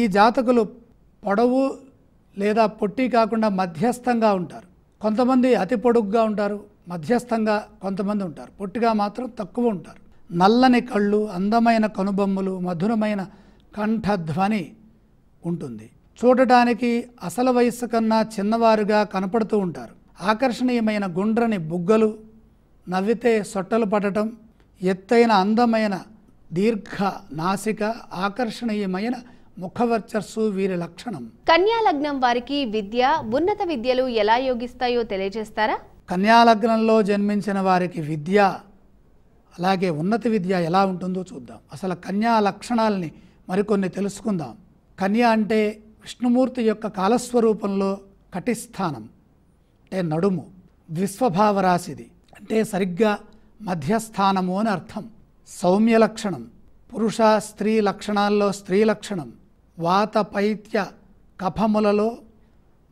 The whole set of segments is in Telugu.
ఈ జాతకులు పొడవు లేదా పొట్టి కాకుండా మధ్యస్థంగా ఉంటారు కొంతమంది అతి పొడుగ్గా ఉంటారు మధ్యస్థంగా కొంతమంది ఉంటారు పొట్టిగా మాత్రం తక్కువ ఉంటారు నల్లని కళ్ళు అందమైన కనుబొమ్మలు మధురమైన కంఠధ్వని ఉంటుంది చూడటానికి అసలు వయస్సు కన్నా చిన్నవారుగా కనపడుతూ ఉంటారు ఆకర్షణీయమైన గుండ్రని బుగ్గలు నవ్వితే సొట్టలు పడటం ఎత్తైన అందమైన దీర్ఘ నాసిక ఆకర్షణీయమైన ముఖవర్చస్సు వీరి లక్షణం కన్యాలగ్నం వారికి విద్య ఉన్నత విద్యలు ఎలా యోగిస్తాయో తెలియజేస్తారా కన్యాలగ్నంలో జన్మించిన వారికి విద్య అలాగే ఉన్నత విద్య ఎలా ఉంటుందో చూద్దాం అసలు కన్యా లక్షణాలని మరికొన్ని తెలుసుకుందాం కన్య అంటే విష్ణుమూర్తి యొక్క కాలస్వరూపంలో కటిస్థానం అంటే నడుము ద్విస్వభావ రాశిది అంటే సరిగ్గా మధ్యస్థానము అని అర్థం సౌమ్య లక్షణం పురుష స్త్రీ లక్షణాల్లో స్త్రీ లక్షణం వాతపైత్య కఫములలో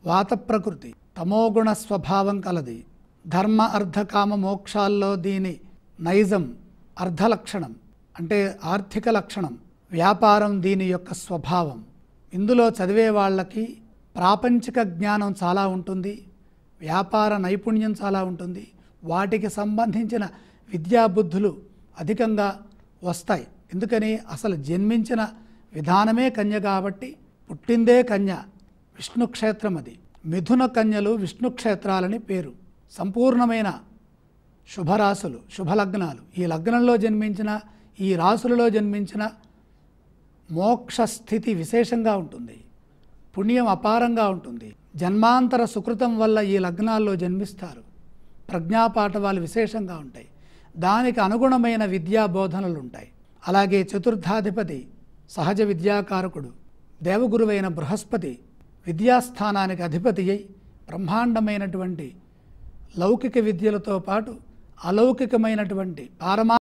వాత ప్రకృతి తమోగుణ స్వభావం కలది ధర్మ అర్ధకామ మోక్షాల్లో దీని నైజం అర్ధలక్షణం అంటే ఆర్థిక లక్షణం వ్యాపారం దీని యొక్క స్వభావం ఇందులో చదివే వాళ్ళకి ప్రాపంచిక జ్ఞానం చాలా ఉంటుంది వ్యాపార నైపుణ్యం చాలా ఉంటుంది వాటికి సంబంధించిన విద్యాబుద్ధులు అధికంగా వస్తాయి ఎందుకని అసలు జన్మించిన విధానమే కన్య కాబట్టి పుట్టిందే కన్య విష్ణుక్షేత్రం అది మిథున కన్యలు విష్ణుక్షేత్రాలని పేరు సంపూర్ణమైన శుభరాశులు శుభలగ్నాలు ఈ లగ్నంలో జన్మించిన ఈ రాశులలో జన్మించిన మోక్షస్థితి విశేషంగా ఉంటుంది పుణ్యం అపారంగా ఉంటుంది జన్మాంతర సుకృతం వల్ల ఈ లగ్నాల్లో జన్మిస్తారు ప్రజ్ఞాపాఠవాలు విశేషంగా ఉంటాయి దానికి అనుగుణమైన విద్యా బోధనలు ఉంటాయి అలాగే చతుర్థాధిపతి సహజ విద్యాకారకుడు దేవగురువైన బృహస్పతి విద్యాస్థానానికి అధిపతి అయి బ్రహ్మాండమైనటువంటి లౌకిక విద్యలతో పాటు అలౌకికమైనటువంటి పారమా